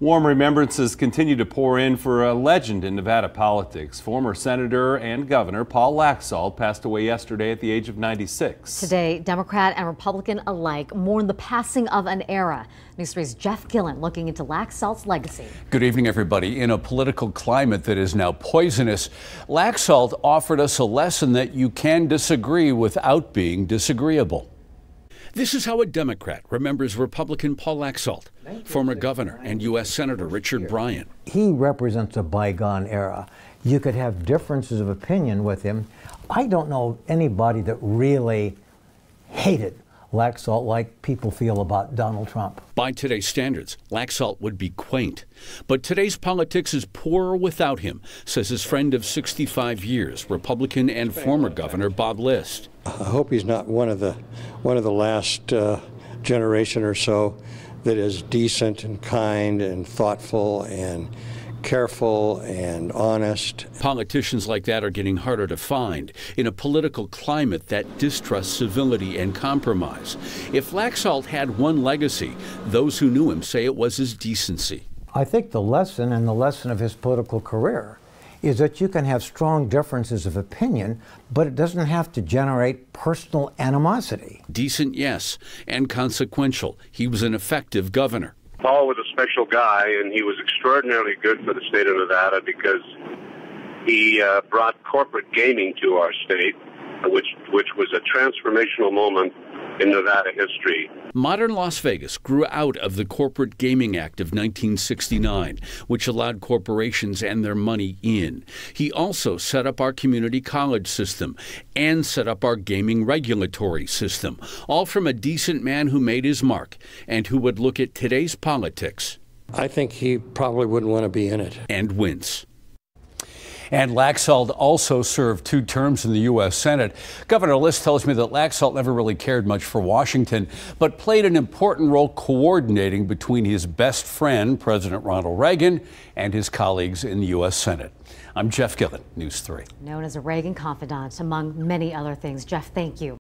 Warm remembrances continue to pour in for a legend in Nevada politics. Former Senator and Governor Paul Laxalt passed away yesterday at the age of 96. Today, Democrat and Republican alike mourn the passing of an era. News 3's Jeff Gillen looking into Laxalt's legacy. Good evening, everybody. In a political climate that is now poisonous, Laxalt offered us a lesson that you can disagree without being disagreeable. This is how a Democrat remembers Republican Paul Laxalt, former governor and U.S. Senator Richard Bryan. He represents a bygone era. You could have differences of opinion with him. I don't know anybody that really hated Laxalt like people feel about Donald Trump. By today's standards, Laxalt would be quaint. But today's politics is poorer without him, says his friend of 65 years, Republican and former Governor Bob List. I hope he's not one of the one of the last uh, generation or so that is decent and kind and thoughtful and careful and honest. Politicians like that are getting harder to find in a political climate that distrusts civility and compromise. If Laxalt had one legacy, those who knew him say it was his decency. I think the lesson, and the lesson of his political career, is that you can have strong differences of opinion, but it doesn't have to generate personal animosity. Decent, yes, and consequential. He was an effective governor. Paul was a special guy, and he was extraordinarily good for the state of Nevada because he uh, brought corporate gaming to our state, which which was a transformational moment in Nevada history. Modern Las Vegas grew out of the Corporate Gaming Act of 1969, which allowed corporations and their money in. He also set up our community college system and set up our gaming regulatory system, all from a decent man who made his mark and who would look at today's politics. I think he probably wouldn't want to be in it. And wince. And Laxalt also served two terms in the U.S. Senate. Governor List tells me that Laxalt never really cared much for Washington, but played an important role coordinating between his best friend, President Ronald Reagan, and his colleagues in the U.S. Senate. I'm Jeff Gillen, News 3. Known as a Reagan confidant, among many other things. Jeff, thank you.